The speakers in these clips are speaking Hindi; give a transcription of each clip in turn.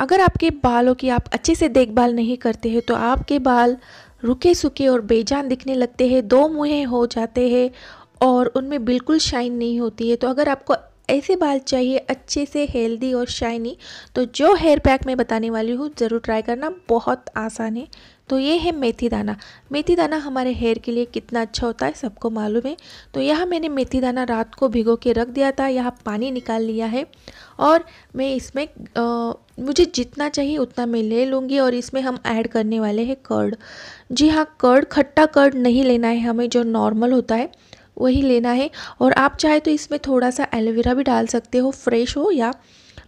अगर आपके बालों की आप अच्छे से देखभाल नहीं करते हैं तो आपके बाल रुके सूखे और बेजान दिखने लगते हैं दो मुहे हो जाते हैं और उनमें बिल्कुल शाइन नहीं होती है तो अगर आपको ऐसे बाल चाहिए अच्छे से हेल्दी और शाइनी तो जो हेयर पैक मैं बताने वाली हूँ ज़रूर ट्राई करना बहुत आसान है तो ये है मेथी दाना मेथी दाना हमारे हेयर के लिए कितना अच्छा होता है सबको मालूम है तो यहाँ मैंने मेथी दाना रात को भिगो के रख दिया था यहाँ पानी निकाल लिया है और मैं इसमें आ, मुझे जितना चाहिए उतना मैं ले लूँगी और इसमें हम ऐड करने वाले हैं कर्ड जी हाँ कर्ड खट्टा कर्ड नहीं लेना है हमें जो नॉर्मल होता है वही लेना है और आप चाहे तो इसमें थोड़ा सा एलोवेरा भी डाल सकते हो फ्रेश हो या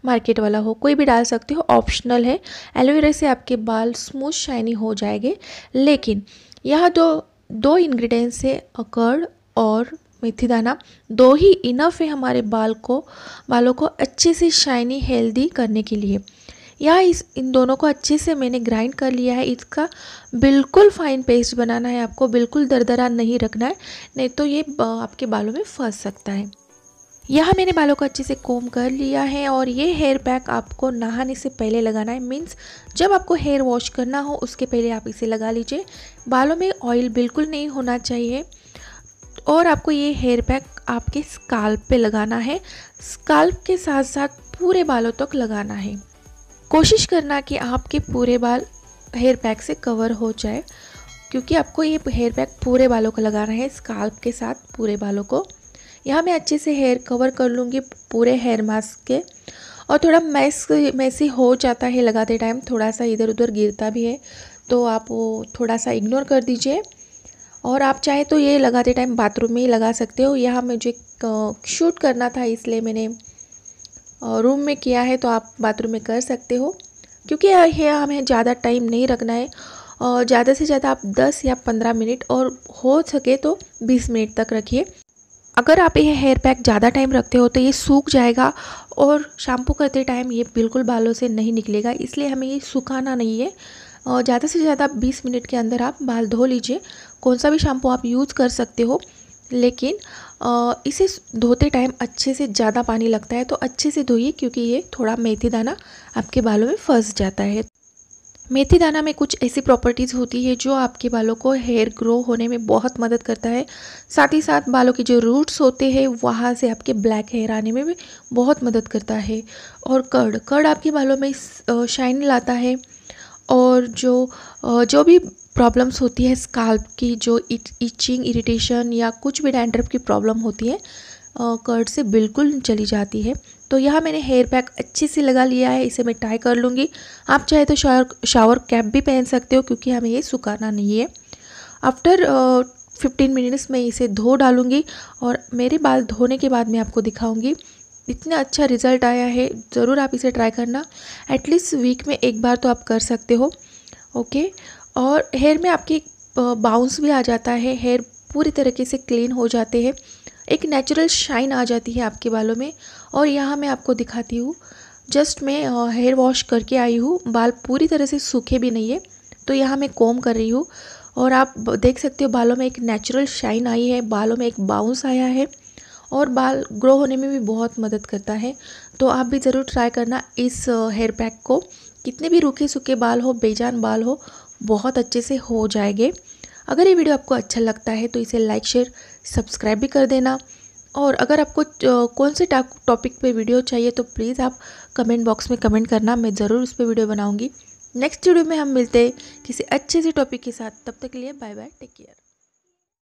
मार्केट वाला हो कोई भी डाल सकते हो ऑप्शनल है एलोवेरा से आपके बाल स्मूथ शाइनी हो जाएंगे लेकिन यह दो दो इंग्रेडिएंट्स है अकड़ और मेथी दाना दो ही इनफ है हमारे बाल को बालों को अच्छे से शाइनी हेल्दी करने के लिए यह इस इन दोनों को अच्छे से मैंने ग्राइंड कर लिया है इसका बिल्कुल फाइन पेस्ट बनाना है आपको बिल्कुल दरदरा नहीं रखना है नहीं तो ये आपके बालों में फंस सकता है यहाँ मैंने बालों को अच्छे से कोम कर लिया है और ये हेयर पैक आपको नहाने से पहले लगाना है मीन्स जब आपको हेयर वॉश करना हो उसके पहले आप इसे लगा लीजिए बालों में ऑयल बिल्कुल नहीं होना चाहिए और आपको ये हेयर पैक आपके स्काल्प पे लगाना है स्काल्प के साथ साथ पूरे बालों तक लगाना है कोशिश करना कि आपके पूरे बाल हेयर पैक से कवर हो जाए क्योंकि आपको ये हेयर पैक पूरे बालों को लगाना है स्काल्प के साथ पूरे बालों को यहाँ मैं अच्छे से हेयर कवर कर लूँगी पूरे हेयर मास्क के और थोड़ा मैस मैसी हो जाता है लगाते टाइम थोड़ा सा इधर उधर गिरता भी है तो आप वो थोड़ा सा इग्नोर कर दीजिए और आप चाहे तो ये लगाते टाइम बाथरूम में ही लगा सकते हो यहाँ मुझे शूट करना था इसलिए मैंने रूम में किया है तो आप बाथरूम में कर सकते हो क्योंकि यह हमें ज़्यादा टाइम नहीं रखना है और ज़्यादा से ज़्यादा आप 10 या 15 मिनट और हो सके तो 20 मिनट तक रखिए अगर आप ये हेयर पैक ज़्यादा टाइम रखते हो तो ये सूख जाएगा और शैम्पू करते टाइम ये बिल्कुल बालों से नहीं निकलेगा इसलिए हमें ये सुखाना नहीं है ज़्यादा से ज़्यादा 20 मिनट के अंदर आप बाल धो लीजिए कौन सा भी शैम्पू आप यूज़ कर सकते हो लेकिन इसे धोते टाइम अच्छे से ज़्यादा पानी लगता है तो अच्छे से धोइए क्योंकि ये थोड़ा मेथी दाना आपके बालों में फंस जाता है मेथी दाना में कुछ ऐसी प्रॉपर्टीज़ होती है जो आपके बालों को हेयर ग्रो होने में बहुत मदद करता है साथ ही साथ बालों के जो रूट्स होते हैं वहाँ से आपके ब्लैक हेयर आने में भी बहुत मदद करता है और कर्ड कर्ड आपके बालों में शाइन लाता है और जो जो भी प्रॉब्लम्स होती है स्काल्प की जो इचिंग इरिटेशन या कुछ भी डैंड्रफ की प्रॉब्लम होती है कर्ट से बिल्कुल चली जाती है तो यहाँ मैंने हेयर पैक अच्छे से लगा लिया है इसे मैं टाई कर लूँगी आप चाहे तो शावर शावर कैप भी पहन सकते हो क्योंकि हमें ये सुखाना नहीं है आफ्टर फिफ्टीन मिनट्स में इसे धो डालूँगी और मेरे बाल धोने के बाद मैं आपको दिखाऊँगी इतना अच्छा रिज़ल्ट आया है ज़रूर आप इसे ट्राई करना एटलीस्ट वीक में एक बार तो आप कर सकते हो ओके और हेयर में आपकी बाउंस भी आ जाता है हेयर पूरी तरीके से क्लीन हो जाते हैं एक नेचुरल शाइन आ जाती है आपके बालों में और यहाँ मैं आपको दिखाती हूँ जस्ट मैं हेयर वॉश करके आई हूँ बाल पूरी तरह से सूखे भी नहीं है तो यहाँ मैं कॉम कर रही हूँ और आप देख सकते हो बालों में एक नेचुरल शाइन आई है बालों में एक बाउंस आया है और बाल ग्रो होने में भी बहुत मदद करता है तो आप भी ज़रूर ट्राई करना इस हेयर पैक को कितने भी रूखे सूखे बाल हो बेजान बाल हो बहुत अच्छे से हो जाएंगे अगर ये वीडियो आपको अच्छा लगता है तो इसे लाइक शेयर सब्सक्राइब भी कर देना और अगर आपको कौन से टॉपिक पे वीडियो चाहिए तो प्लीज़ आप कमेंट बॉक्स में कमेंट करना मैं ज़रूर उस पर वीडियो बनाऊँगी नेक्स्ट वीडियो में हम मिलते हैं किसी अच्छे से टॉपिक के साथ तब तक के लिए बाय बाय टेक केयर